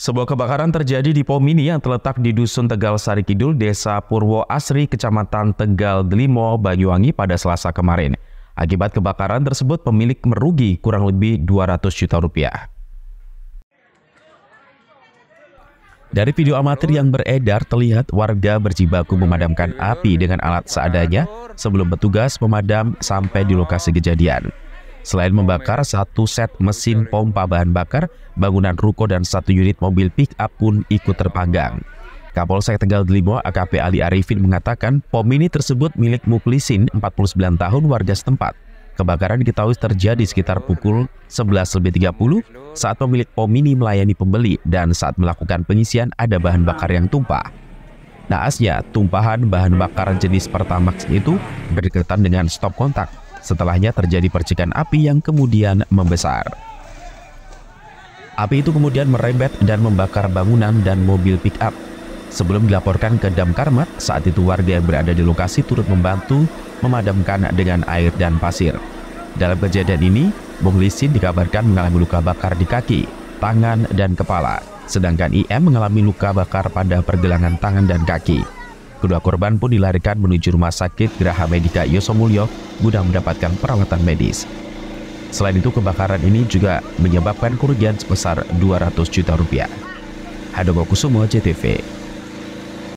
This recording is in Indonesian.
Sebuah kebakaran terjadi di pom mini yang terletak di Dusun Tegal Sari Kidul, Desa Purwo Asri, Kecamatan Tegal Delimo, Banyuwangi pada Selasa kemarin. Akibat kebakaran tersebut, pemilik merugi kurang lebih 200 juta rupiah. Dari video amatir yang beredar, terlihat warga berjibaku memadamkan api dengan alat seadanya sebelum petugas pemadam sampai di lokasi kejadian. Selain membakar satu set mesin pompa bahan bakar, bangunan ruko dan satu unit mobil pick-up pun ikut terpanggang. Kapolsek Tegal Delimo AKP Ali Arifin mengatakan pom ini tersebut milik Muklisin 49 tahun warga setempat. Kebakaran diketahui terjadi sekitar pukul 11.30 saat pemilik pom ini melayani pembeli dan saat melakukan pengisian ada bahan bakar yang tumpah. Naasnya, tumpahan bahan bakar jenis Pertamax itu berdekatan dengan stop kontak Setelahnya terjadi percikan api yang kemudian membesar. Api itu kemudian merembet dan membakar bangunan dan mobil pick-up. Sebelum dilaporkan ke Damkarmat, saat itu warga yang berada di lokasi turut membantu memadamkan dengan air dan pasir. Dalam kejadian ini, Bung Lisin dikabarkan mengalami luka bakar di kaki, tangan, dan kepala, sedangkan IM mengalami luka bakar pada pergelangan tangan dan kaki. Kedua korban pun dilarikan menuju rumah sakit Geraha Medika Yosomulyo guna mendapatkan perawatan medis. Selain itu, kebakaran ini juga menyebabkan kerugian sebesar 200 juta rupiah. Hadogo Kusumo, CTV.